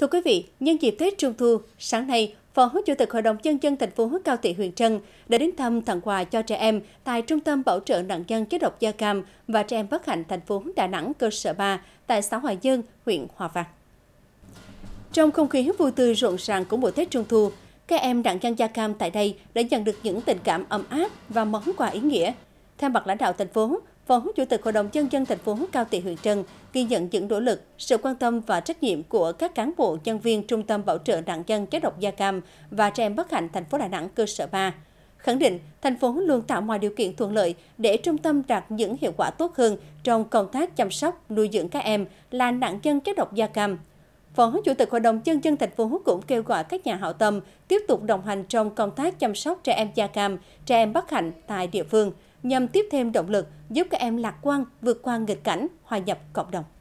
Thưa quý vị, nhân dịp Tết Trung thu, sáng nay, Phó Chủ tịch Hội đồng Nhân dân thành phố Cao Thị Huyền Trân đã đến thăm tặng quà cho trẻ em tại Trung tâm Bảo trợ nạn nhân chất độc da cam và trẻ em bất hạnh thành phố Đà Nẵng cơ sở 3 tại xã Hòa Dân, huyện Hòa Vang. Trong không khí vui tươi rộn ràng của mùa Tết Trung thu, các em nạn nhân da cam tại đây đã nhận được những tình cảm ấm áp và món quà ý nghĩa. Theo mặt lãnh đạo thành phố, Phó Chủ tịch Hội đồng Nhân dân thành phố Cao Thị huyện Trân ghi nhận những nỗ lực, sự quan tâm và trách nhiệm của các cán bộ nhân viên Trung tâm Bảo trợ nạn nhân chất độc da cam và trẻ em bất hạnh thành phố Đà Nẵng cơ sở 3. Khẳng định, thành phố luôn tạo mọi điều kiện thuận lợi để trung tâm đạt những hiệu quả tốt hơn trong công tác chăm sóc, nuôi dưỡng các em là nạn nhân chất độc da cam. Phó Chủ tịch Hội đồng Nhân dân thành phố cũng kêu gọi các nhà hảo tâm tiếp tục đồng hành trong công tác chăm sóc trẻ em da cam, trẻ em bất hạnh tại địa phương – nhằm tiếp thêm động lực giúp các em lạc quan vượt qua nghịch cảnh, hòa nhập cộng đồng.